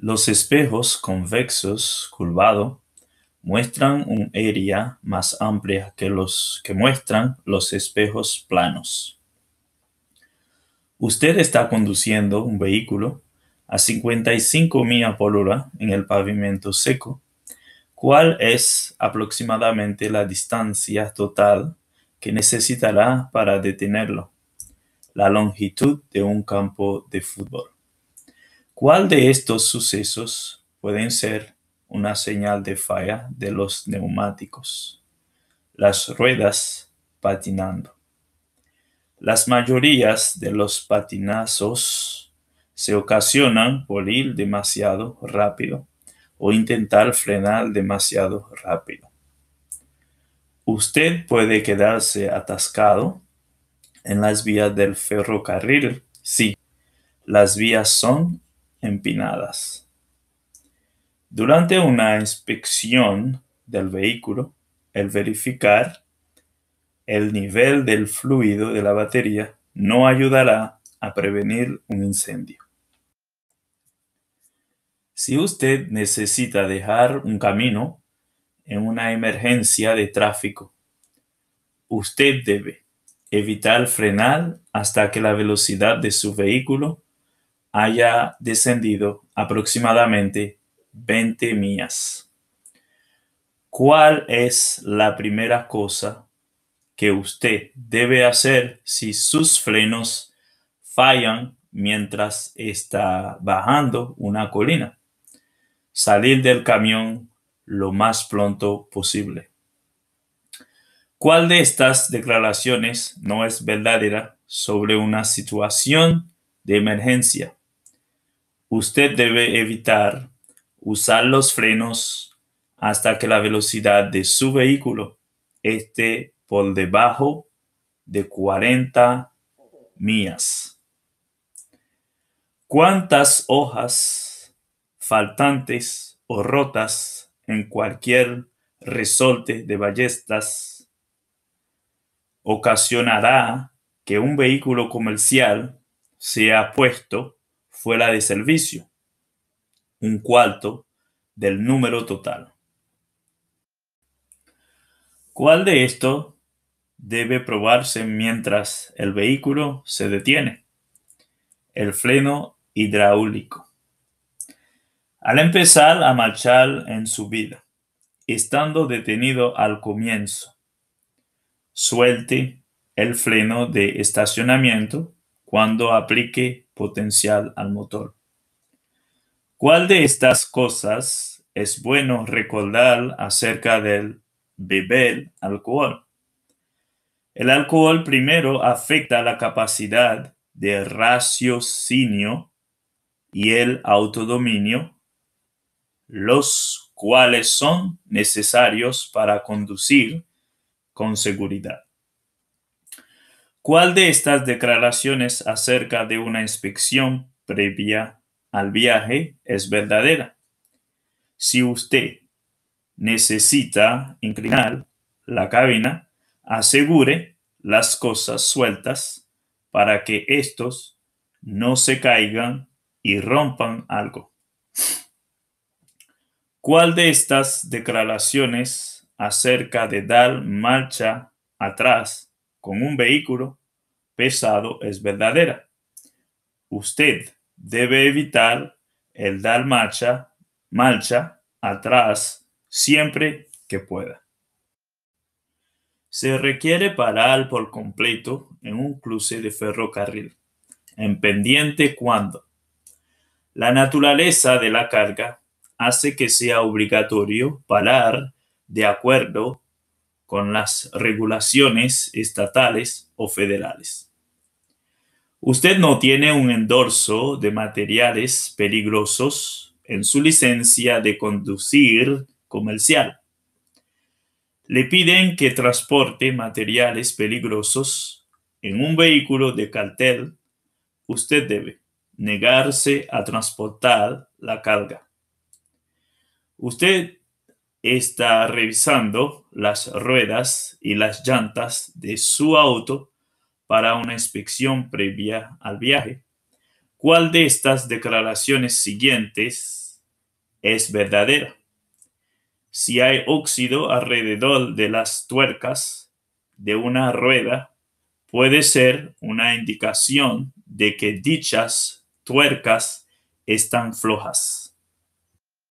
Los espejos convexos curvados muestran un área más amplia que los que muestran los espejos planos. Usted está conduciendo un vehículo a 55 millas por hora en el pavimento seco. ¿Cuál es aproximadamente la distancia total que necesitará para detenerlo? La longitud de un campo de fútbol. ¿Cuál de estos sucesos pueden ser una señal de falla de los neumáticos? Las ruedas patinando. Las mayorías de los patinazos se ocasionan por ir demasiado rápido o intentar frenar demasiado rápido. Usted puede quedarse atascado en las vías del ferrocarril si las vías son empinadas. Durante una inspección del vehículo, el verificar el nivel del fluido de la batería no ayudará a prevenir un incendio. Si usted necesita dejar un camino en una emergencia de tráfico, usted debe evitar frenar hasta que la velocidad de su vehículo haya descendido aproximadamente 20 millas. ¿Cuál es la primera cosa que usted debe hacer si sus frenos fallan mientras está bajando una colina? Salir del camión lo más pronto posible. ¿Cuál de estas declaraciones no es verdadera sobre una situación de emergencia? Usted debe evitar usar los frenos hasta que la velocidad de su vehículo esté por debajo de 40 millas. ¿Cuántas hojas faltantes o rotas en cualquier resorte de ballestas ocasionará que un vehículo comercial sea puesto fue de servicio, un cuarto del número total. ¿Cuál de esto debe probarse mientras el vehículo se detiene? El freno hidráulico. Al empezar a marchar en subida, estando detenido al comienzo, suelte el freno de estacionamiento cuando aplique potencial al motor. ¿Cuál de estas cosas es bueno recordar acerca del beber alcohol? El alcohol primero afecta la capacidad de raciocinio y el autodominio, los cuales son necesarios para conducir con seguridad. ¿Cuál de estas declaraciones acerca de una inspección previa al viaje es verdadera? Si usted necesita inclinar la cabina, asegure las cosas sueltas para que estos no se caigan y rompan algo. ¿Cuál de estas declaraciones acerca de dar marcha atrás con un vehículo pesado es verdadera. Usted debe evitar el dar marcha, marcha atrás siempre que pueda. Se requiere parar por completo en un cruce de ferrocarril, en pendiente cuando la naturaleza de la carga hace que sea obligatorio parar de acuerdo con las regulaciones estatales o federales. Usted no tiene un endorso de materiales peligrosos en su licencia de conducir comercial. Le piden que transporte materiales peligrosos en un vehículo de cartel. Usted debe negarse a transportar la carga. Usted está revisando las ruedas y las llantas de su auto para una inspección previa al viaje. ¿Cuál de estas declaraciones siguientes es verdadera? Si hay óxido alrededor de las tuercas de una rueda, puede ser una indicación de que dichas tuercas están flojas.